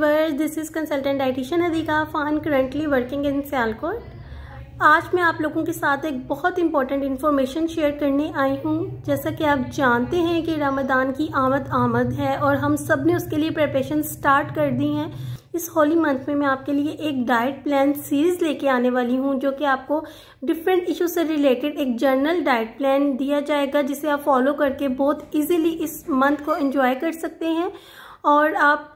viewers this is consultant dietitian अधिका फ़ान currently working in Sialkot आज मैं आप लोगों के साथ एक बहुत इंपॉर्टेंट इन्फॉर्मेशन शेयर करने आई हूँ जैसा कि आप जानते हैं कि रमदान की आमद आमद है और हम सब ने उसके लिए प्रेपरेशन स्टार्ट कर दी हैं इस होली मंथ में मैं आपके लिए एक डाइट प्लान सीरीज़ लेके आने वाली हूँ जो कि आपको डिफरेंट इशू से रिलेटेड एक जर्नल डाइट प्लान दिया जाएगा जिसे आप फॉलो करके बहुत ईजिली इस मंथ को एंजॉय कर सकते हैं और आप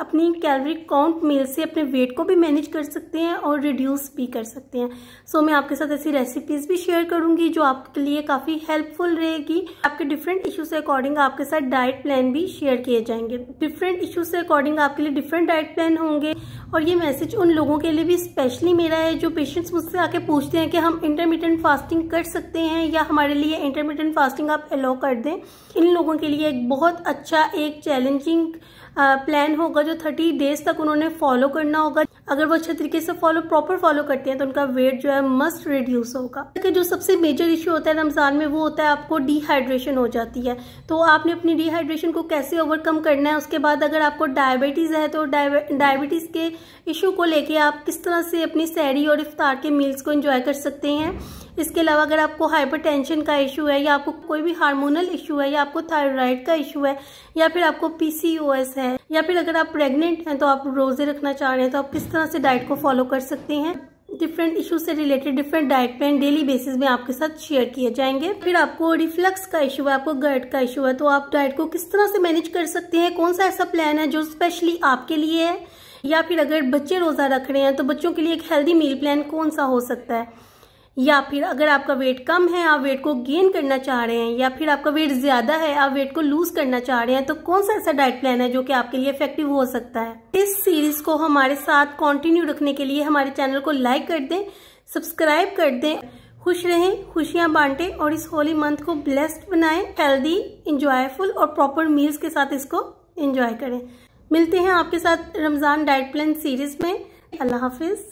अपनी कैलोरी काउंट मील से अपने वेट को भी मैनेज कर सकते हैं और रिड्यूस भी कर सकते हैं सो so, मैं आपके साथ ऐसी रेसिपीज़ भी शेयर करूंगी जो आपके लिए काफ़ी हेल्पफुल रहेगी आपके डिफरेंट इशू से अकॉर्डिंग आपके साथ डाइट प्लान भी शेयर किए जाएंगे डिफरेंट इशू से अकॉर्डिंग आपके लिए डिफरेंट डाइट प्लान होंगे और ये मैसेज उन लोगों के लिए भी स्पेशली मेरा है जो पेशेंट्स मुझसे आके पूछते हैं कि हम इंटरमीडियंट फास्टिंग कर सकते हैं या हमारे लिए इंटरमीडियंट फास्टिंग आप अलाउ कर दें इन लोगों के लिए एक बहुत अच्छा एक चैलेंजिंग प्लान होगा जो थर्टी डेज तक उन्होंने फॉलो करना होगा अगर वो अच्छे तरीके से फॉलो प्रॉपर फॉलो करते हैं तो उनका वेट जो है मस्ट रिड्यूस होगा क्योंकि जो सबसे मेजर इश्यू होता है रमज़ान में वो होता है आपको डिहाइड्रेशन हो जाती है तो आपने अपनी डिहाइड्रेशन को कैसे ओवरकम करना है उसके बाद अगर आपको डायबिटीज़ है तो डायबिटीज़ के इशू को लेके आप किस तरह से अपनी सैरी और इफ्तार के मील्स को एंजॉय कर सकते हैं इसके अलावा अगर आपको हाइपरटेंशन का इशू है या आपको कोई भी हार्मोनल इशू है या आपको थायराइड का इशू है या फिर आपको पीसीओएस है या फिर अगर आप प्रेग्नेंट हैं तो आप रोजे रखना चाह रहे हैं तो आप किस तरह से डाइट को फॉलो कर सकते हैं डिफरेंट इशू से related different diet plan daily basis में आपके साथ शेयर किए जाएंगे फिर आपको रिफ्लक्स का इशू है आपको गर्ट का इशू है तो आप डाइट को किस तरह से मैनेज कर सकते हैं कौन सा ऐसा प्लान है जो स्पेशली आपके लिए है या फिर अगर बच्चे रोज़ा रख रहे हैं तो बच्चों के लिए एक हेल्दी मील प्लान कौन सा हो सकता है या फिर अगर आपका वेट कम है आप वेट को गेन करना चाह रहे हैं या फिर आपका वेट ज्यादा है आप वेट को लूज करना चाह रहे हैं तो कौन सा ऐसा डाइट प्लान है जो कि आपके लिए इफेक्टिव हो सकता है इस सीरीज को हमारे साथ कंटिन्यू रखने के लिए हमारे चैनल को लाइक कर दें सब्सक्राइब कर दें खुश रहें खुशियां बांटे और इस होली मंथ को ब्लेस्ड बनाए हेल्दी इंजॉयफुल और प्रॉपर मील्स के साथ इसको इंजॉय करें मिलते हैं आपके साथ रमज़ान डाइट प्लान सीरीज में अल्लाह हाफिज़